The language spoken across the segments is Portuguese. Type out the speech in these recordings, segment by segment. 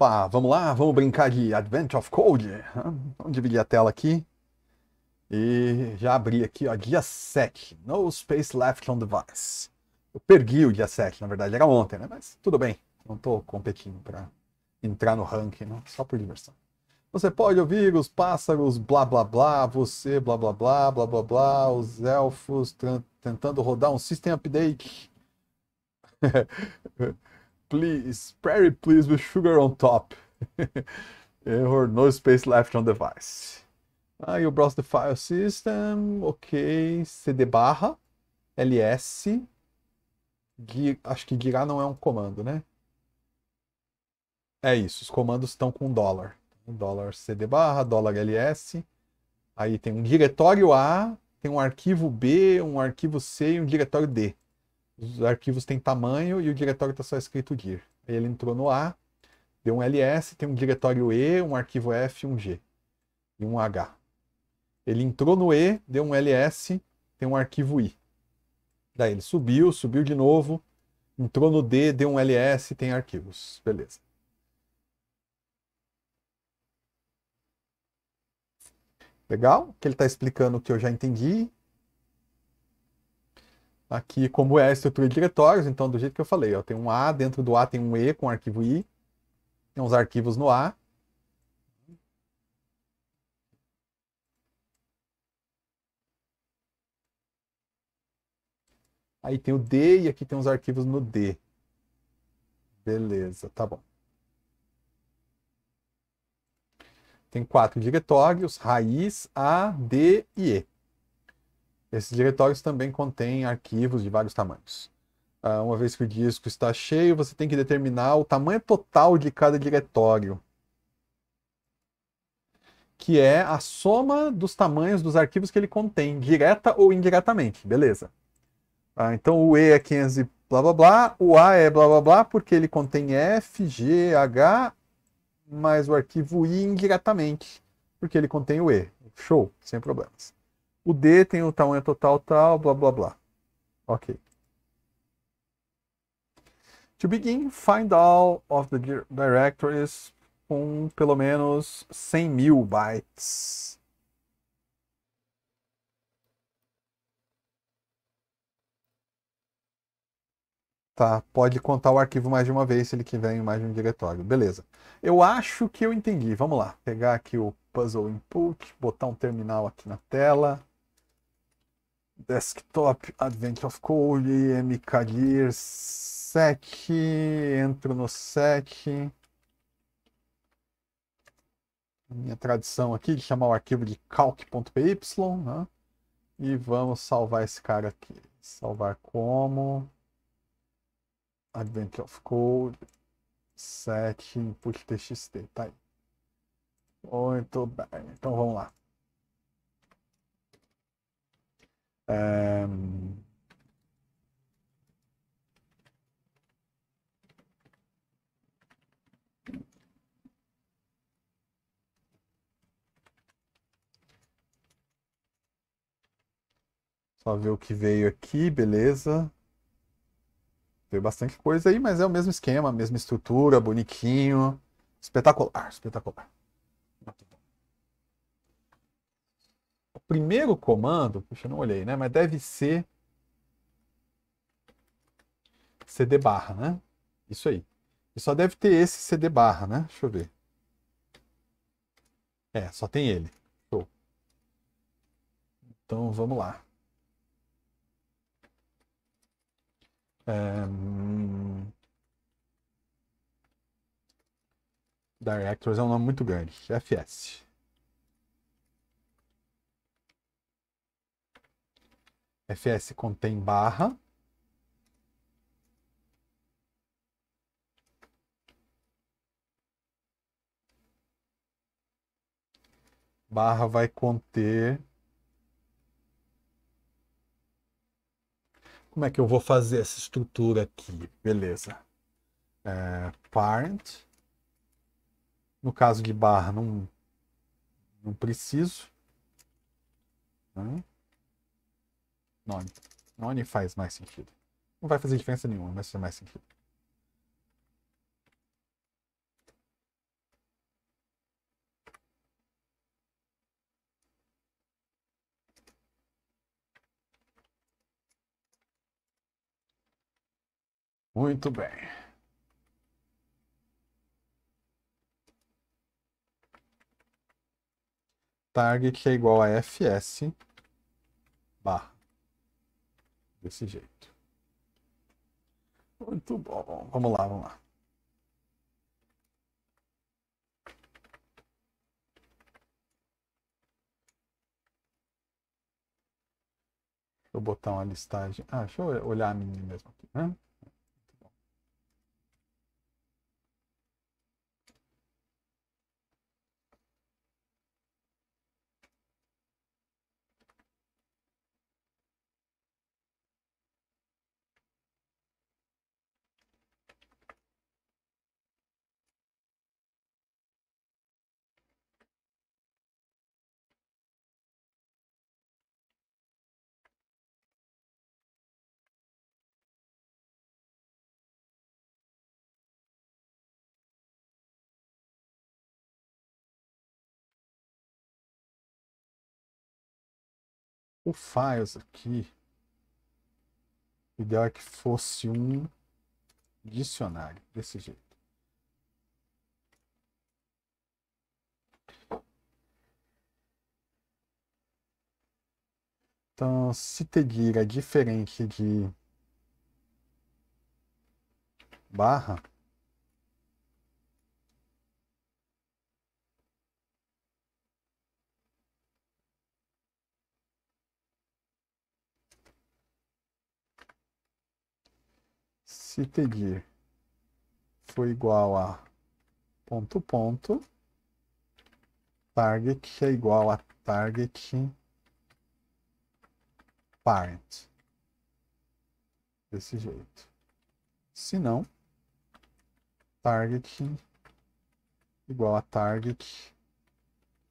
Opa, vamos lá, vamos brincar de Advent of Code. Vamos dividir a tela aqui. E já abri aqui, ó, dia 7. No space left on device. Eu perdi o dia 7, na verdade, era ontem, né? Mas tudo bem, não estou competindo para entrar no ranking, não, só por diversão. Você pode ouvir os pássaros, blá blá blá, você, blá blá blá, blá blá blá, os elfos tentando rodar um system update. please, very please with sugar on top. Error, no space left on device. Aí ah, o browse the file system, ok, cd barra, ls, acho que girar não é um comando, né? É isso, os comandos estão com dólar. Então, dólar cd barra, dólar ls, aí tem um diretório A, tem um arquivo B, um arquivo C e um diretório D os arquivos têm tamanho e o diretório está só escrito dir. Aí ele entrou no A, deu um ls, tem um diretório E, um arquivo F, um G e um H. Ele entrou no E, deu um ls, tem um arquivo I. Daí ele subiu, subiu de novo, entrou no D, deu um ls, tem arquivos. Beleza. Legal? Que ele está explicando o que eu já entendi aqui como é a estrutura de diretórios. Então, do jeito que eu falei, ó, tem um A, dentro do A tem um E com arquivo I, tem uns arquivos no A. Aí tem o D e aqui tem uns arquivos no D. Beleza, tá bom. Tem quatro diretórios, raiz, A, D e E. Esses diretórios também contêm arquivos de vários tamanhos. Ah, uma vez que o disco está cheio, você tem que determinar o tamanho total de cada diretório, que é a soma dos tamanhos dos arquivos que ele contém, direta ou indiretamente, beleza. Ah, então o E é 500 blá blá blá, o A é blá blá blá, porque ele contém F, G, H, mas o arquivo I indiretamente, porque ele contém o E. Show, sem problemas. O D tem o tamanho total tal, blá blá blá. Ok. To begin, find all of the directories com pelo menos 100 mil bytes. Tá, pode contar o arquivo mais de uma vez se ele quiser em mais de um diretório. Beleza. Eu acho que eu entendi. Vamos lá. Pegar aqui o puzzle input, botar um terminal aqui na tela. Desktop, Advent of Code, MKGear, 7 entro no Sec. Minha tradição aqui de chamar o arquivo de calc.py, né? E vamos salvar esse cara aqui. Salvar como Advent of Code, set, input txt, tá aí. Muito bem, então vamos lá. Um... Só ver o que veio aqui, beleza. Veio bastante coisa aí, mas é o mesmo esquema, mesma estrutura, bonitinho. Espetacular, espetacular. primeiro comando, puxa, não olhei, né? Mas deve ser CD barra, né? Isso aí. E só deve ter esse CD barra, né? Deixa eu ver. É, só tem ele. Show. Então vamos lá. É... Hum, Directors é um nome muito grande. FS. FS contém barra. Barra vai conter. Como é que eu vou fazer essa estrutura aqui? Beleza. É, parent. No caso de barra, não, não preciso. Né? None. None faz mais sentido. Não vai fazer diferença nenhuma, mas faz mais sentido. Muito bem. Target é igual a fs barra desse jeito. Muito bom. Vamos lá, vamos lá. Vou botar uma listagem. Ah, deixa eu olhar a menina mesmo aqui, né? O files aqui, o ideal é que fosse um dicionário, desse jeito. Então, se seguir é diferente de barra, se pedir foi igual a ponto ponto target é igual a target parent desse jeito se não target igual a target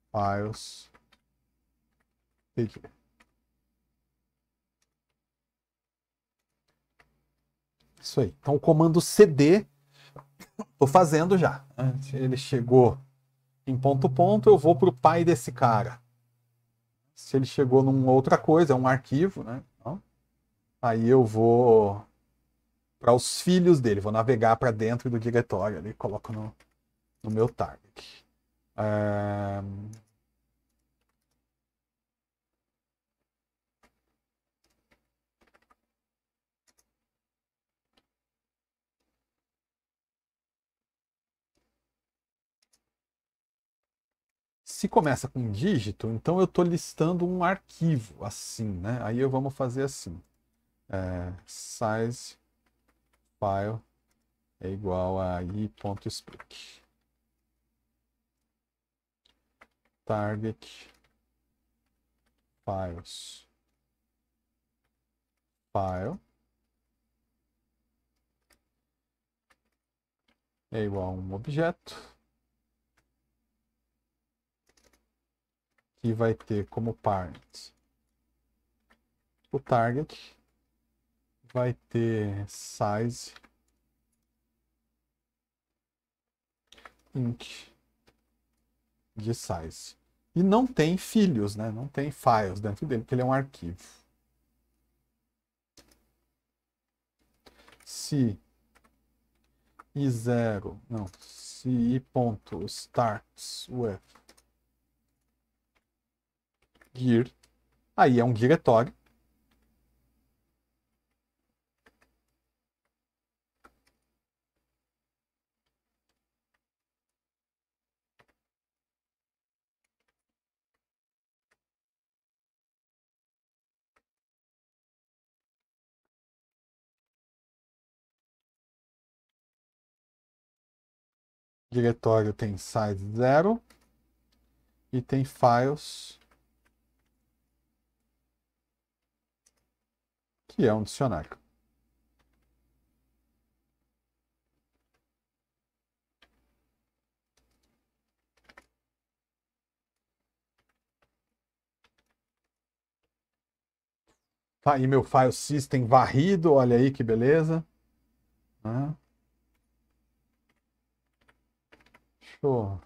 files pedir Isso aí. Então, o comando CD, estou fazendo já. Ele chegou em ponto ponto, eu vou para o pai desse cara. Se ele chegou numa outra coisa, é um arquivo, né? Então, aí eu vou para os filhos dele, vou navegar para dentro do diretório ali, coloco no, no meu target. É... se começa com dígito, então eu estou listando um arquivo assim, né? Aí eu vamos fazer assim. É, size file é igual a i.spec. Target files file é igual a um objeto aqui vai ter como parent o target, vai ter size int de size. E não tem filhos, né? não tem files dentro dele, porque ele é um arquivo. Se i0, não, se i.starts with gir, aí é um diretório. diretório tem size zero e tem files que é um dicionário. Tá aí meu file system varrido, olha aí que beleza. Né? Deixa eu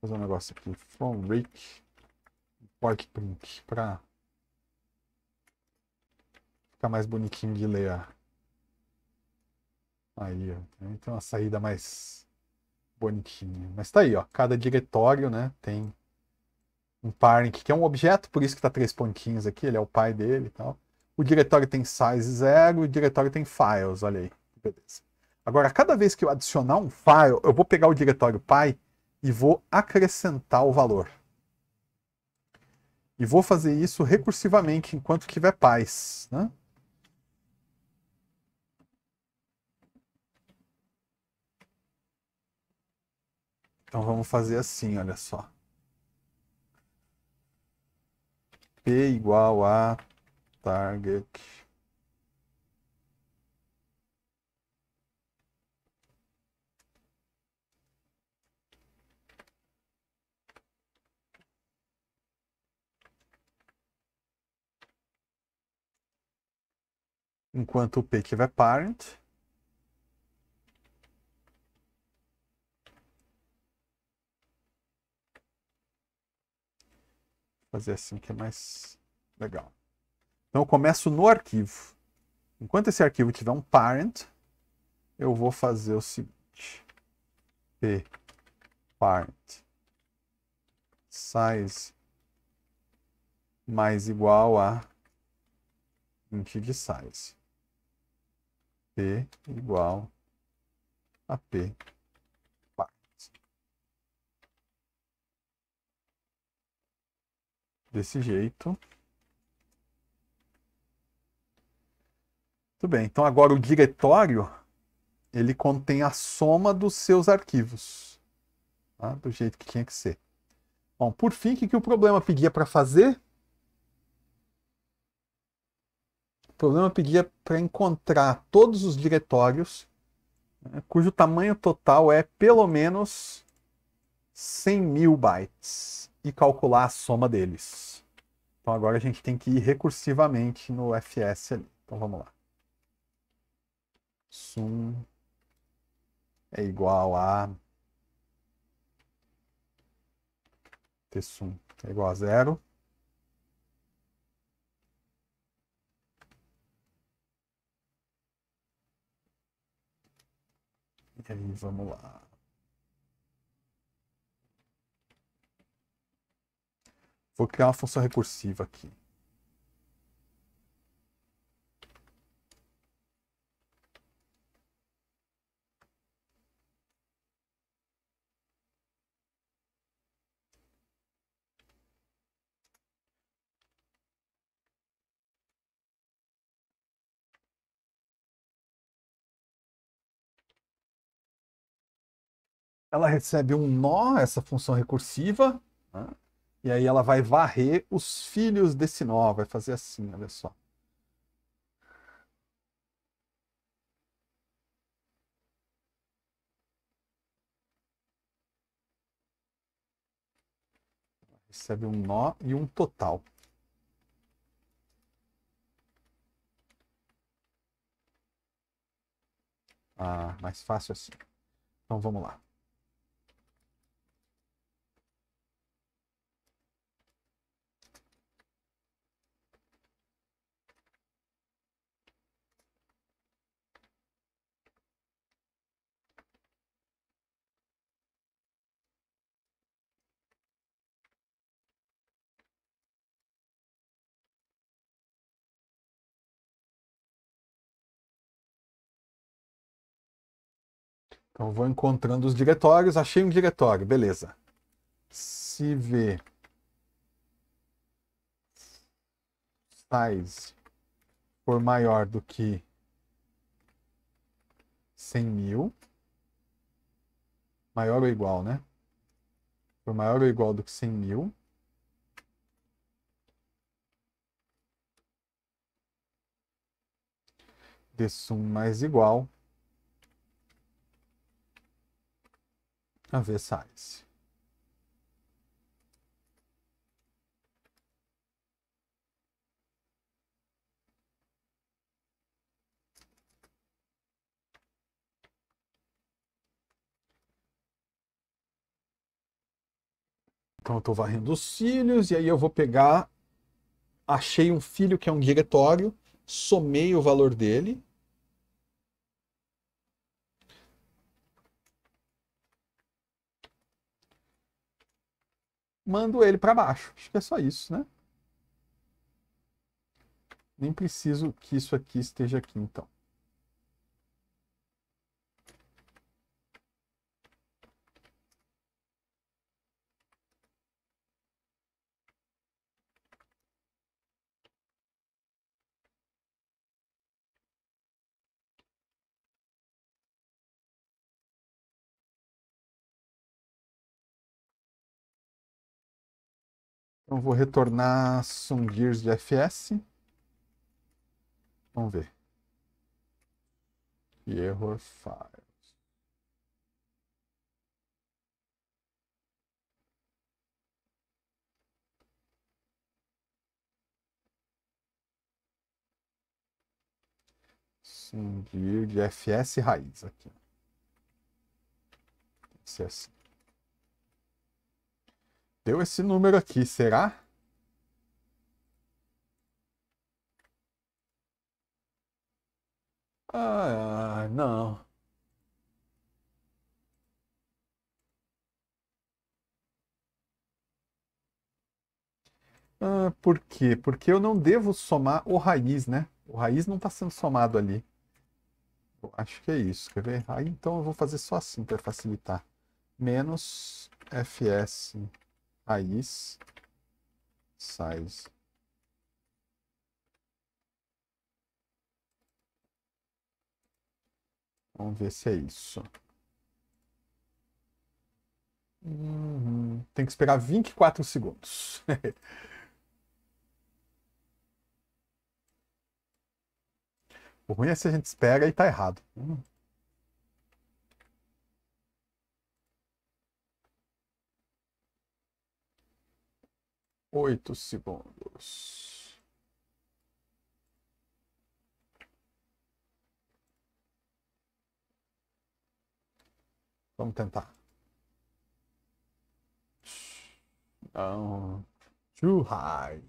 fazer um negócio aqui. From Rick, Pork Pink, para fica mais bonitinho de ler. Ó. Aí, ó. Tem uma saída mais bonitinha. Mas tá aí, ó. Cada diretório, né, tem um parent que é um objeto, por isso que tá três pontinhos aqui, ele é o pai dele tal. O diretório tem size zero, o diretório tem files, olha aí. Beleza. Agora, cada vez que eu adicionar um file, eu vou pegar o diretório pai e vou acrescentar o valor. E vou fazer isso recursivamente enquanto tiver pais, né? Então vamos fazer assim, olha só. P igual a target enquanto o P que é parent fazer assim que é mais legal. Então eu começo no arquivo. Enquanto esse arquivo tiver um parent, eu vou fazer o seguinte. P parent size mais igual a int de size. P igual a P desse jeito. Tudo bem, então agora o diretório, ele contém a soma dos seus arquivos, tá? do jeito que tinha que ser. Bom, por fim, o que, que o problema pedia para fazer? O problema pedia para encontrar todos os diretórios né, cujo tamanho total é pelo menos 100 mil bytes e calcular a soma deles. Então agora a gente tem que ir recursivamente no FS ali. Então vamos lá. Sum é igual a T-sum é igual a zero. E aí, vamos lá. Vou criar uma função recursiva aqui. ela recebe um nó, essa função recursiva, né? E aí ela vai varrer os filhos desse nó, vai fazer assim, olha só. Recebe um nó e um total. Ah, mais fácil assim. Então vamos lá. Então vou encontrando os diretórios, achei um diretório, beleza. CV size for maior do que 100 mil, maior ou igual, né? For maior ou igual do que 100 mil, de sum mais igual a Então eu estou varrendo os cílios e aí eu vou pegar achei um filho que é um diretório, somei o valor dele mando ele para baixo. Acho que é só isso, né? Nem preciso que isso aqui esteja aqui, então. Então vou retornar some gears de FS. Vamos ver. Error file. Cindir de FS raiz aqui. Esse é assim bateu esse número aqui, será? Ah, não. Ah, por quê? Porque eu não devo somar o raiz, né? O raiz não está sendo somado ali. Eu acho que é isso. Quer ver? Aí então eu vou fazer só assim para facilitar. Menos fs raiz size Vamos ver se é isso. Uhum. Tem que esperar 24 segundos. o ruim é se a gente espera e tá errado. Uhum. oito segundos. Vamos tentar. Não. Too high.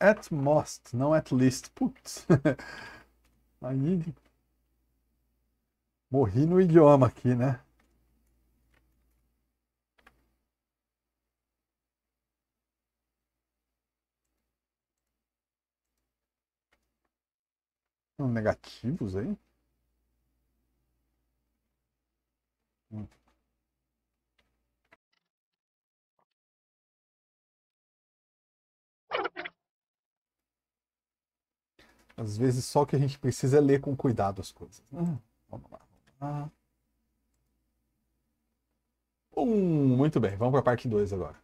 at most, não at least. Putz. Aí morri no idioma aqui, né? Negativos aí? Hum. Às vezes só o que a gente precisa é ler com cuidado as coisas. Né? Uhum. Vamos lá. Vamos lá. Um, uhum. muito bem, vamos para a parte 2 agora.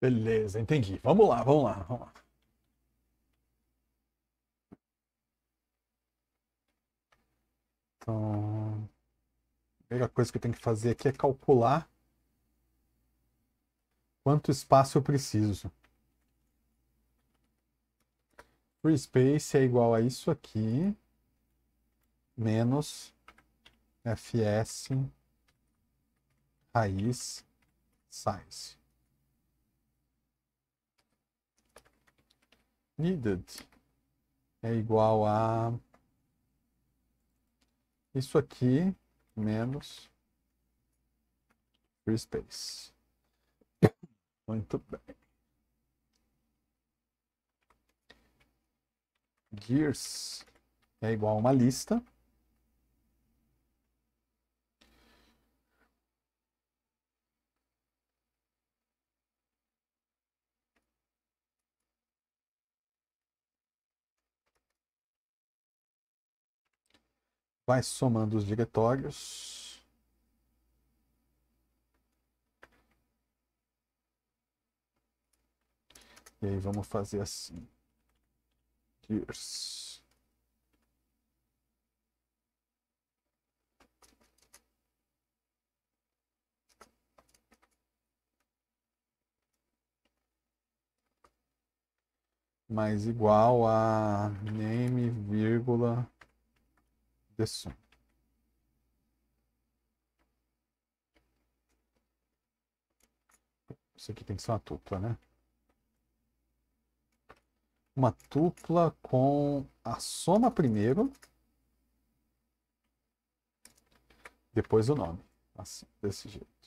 Beleza, entendi. Vamos lá, vamos lá, vamos lá. Então, a primeira coisa que eu tenho que fazer aqui é calcular quanto espaço eu preciso. Free space é igual a isso aqui, menos fs raiz size. needed é igual a isso aqui menos free space. Muito bem. Gears é igual a uma lista. vai somando os diretórios. E aí vamos fazer assim. Gears. Mais igual a name, vírgula, de Isso aqui tem que ser uma tupla, né? Uma tupla com a soma primeiro, depois o nome. Assim, desse jeito.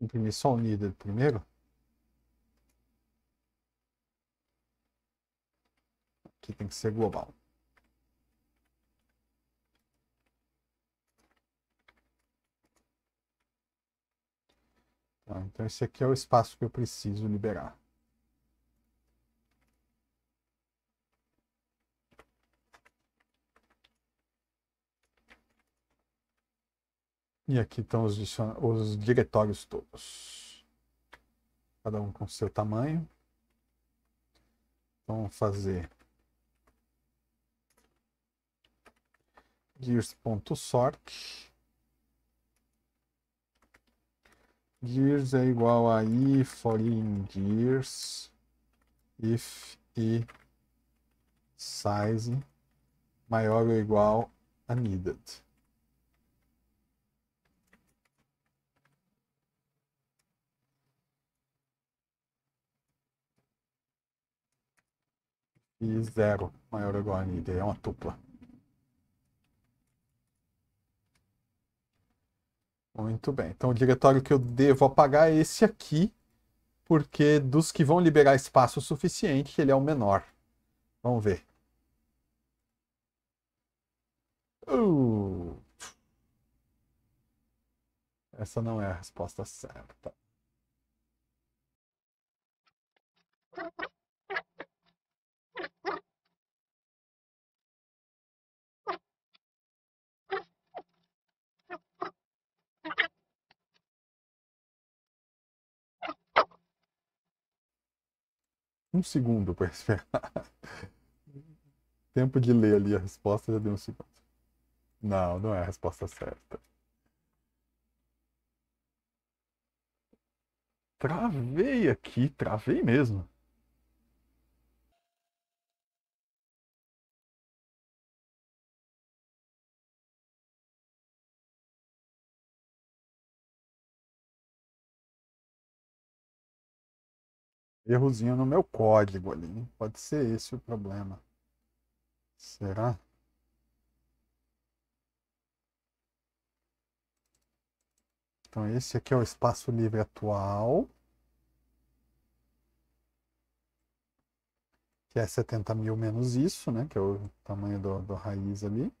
imprimir só o nível primeiro. Aqui tem que ser global. Tá, então esse aqui é o espaço que eu preciso liberar. E aqui estão os, os diretórios todos. Cada um com seu tamanho. Então, vamos fazer gears.sort. Gears é igual a if for in gears if e size maior ou igual a needed. e 0 maior ou igual a ND, é uma tupla. Muito bem, então o diretório que eu devo apagar é esse aqui, porque dos que vão liberar espaço suficiente, ele é o menor. Vamos ver. Uh. Essa não é a resposta certa. um segundo para esperar. Tempo de ler ali a resposta já deu um segundo. Não, não é a resposta certa. Travei aqui, travei mesmo. errozinho no meu código ali. Pode ser esse o problema. Será? Então, esse aqui é o espaço livre atual. Que é 70 mil menos isso, né? Que é o tamanho do, do raiz ali.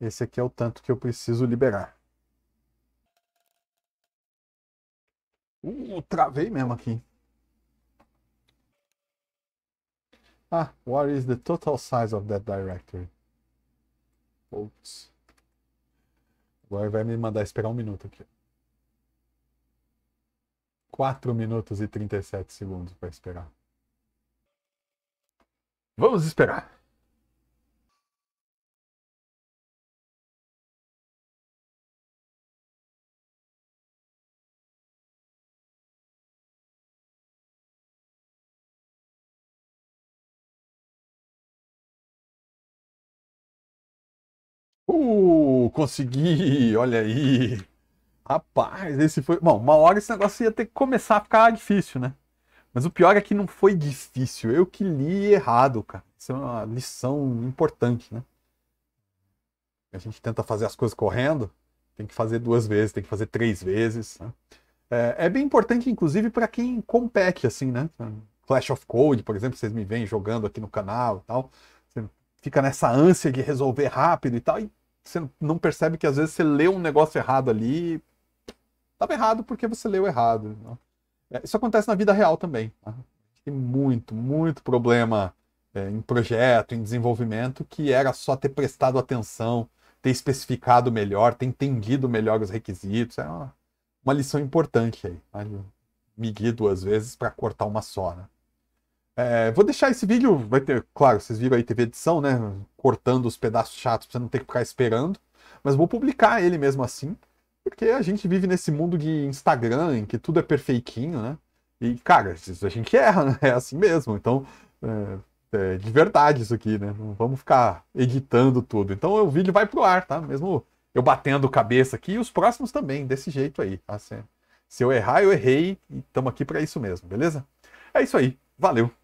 Esse aqui é o tanto que eu preciso liberar. Uh, travei mesmo aqui. Ah, what is the total size of that directory? Oops. Agora vai me mandar esperar um minuto aqui. 4 minutos e 37 segundos para esperar. Vamos esperar. Uh, consegui! Olha aí! Rapaz, esse foi. Bom, uma hora esse negócio ia ter que começar a ficar difícil, né? Mas o pior é que não foi difícil. Eu que li errado, cara. Isso é uma lição importante, né? A gente tenta fazer as coisas correndo, tem que fazer duas vezes, tem que fazer três vezes. Né? É, é bem importante, inclusive, para quem compete, assim, né? Clash of Code, por exemplo, vocês me vêm jogando aqui no canal e tal fica nessa ânsia de resolver rápido e tal, e você não percebe que às vezes você leu um negócio errado ali. Estava errado porque você leu errado. Né? É, isso acontece na vida real também. Né? Tem muito, muito problema é, em projeto, em desenvolvimento, que era só ter prestado atenção, ter especificado melhor, ter entendido melhor os requisitos. É uma, uma lição importante aí. Né? Medir duas vezes para cortar uma só. Né? É, vou deixar esse vídeo, vai ter, claro, vocês viram aí TV edição, né? Cortando os pedaços chatos pra você não ter que ficar esperando. Mas vou publicar ele mesmo assim, porque a gente vive nesse mundo de Instagram, em que tudo é perfeitinho, né? E, cara, a gente erra, né? É assim mesmo. Então, é, é de verdade isso aqui, né? Não vamos ficar editando tudo. Então, o vídeo vai pro ar, tá? Mesmo eu batendo cabeça aqui e os próximos também, desse jeito aí. Tá, se, se eu errar, eu errei e estamos aqui para isso mesmo, beleza? É isso aí. Valeu!